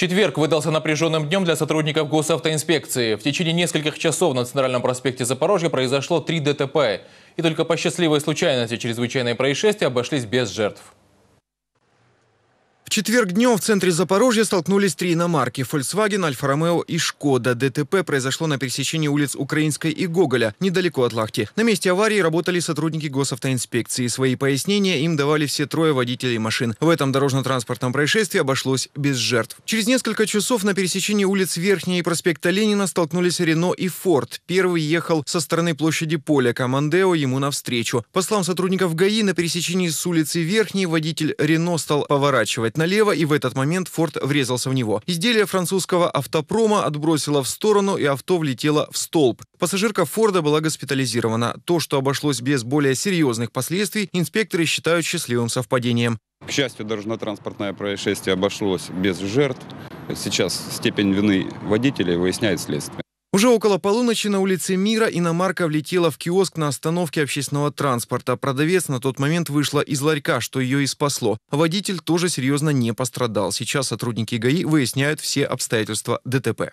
Четверг выдался напряженным днем для сотрудников госавтоинспекции. В течение нескольких часов на Центральном проспекте Запорожья произошло три ДТП. И только по счастливой случайности чрезвычайные происшествия обошлись без жертв. В четверг днем в центре Запорожья столкнулись три иномарки – Volkswagen, Альфа-Ромео и Шкода. ДТП произошло на пересечении улиц Украинской и Гоголя, недалеко от Лахти. На месте аварии работали сотрудники госавтоинспекции. Свои пояснения им давали все трое водителей машин. В этом дорожно-транспортном происшествии обошлось без жертв. Через несколько часов на пересечении улиц Верхняя и проспекта Ленина столкнулись Рено и Форд. Первый ехал со стороны площади Поля, Командео ему навстречу. По словам сотрудников ГАИ, на пересечении с улицы Верхней водитель Рено стал поворачивать налево, и в этот момент Форд врезался в него. Изделие французского автопрома отбросило в сторону, и авто влетело в столб. Пассажирка Форда была госпитализирована. То, что обошлось без более серьезных последствий, инспекторы считают счастливым совпадением. К счастью, дорожно-транспортное происшествие обошлось без жертв. Сейчас степень вины водителя выясняет следствие. Уже около полуночи на улице Мира иномарка влетела в киоск на остановке общественного транспорта. Продавец на тот момент вышла из ларька, что ее и спасло. Водитель тоже серьезно не пострадал. Сейчас сотрудники ГАИ выясняют все обстоятельства ДТП.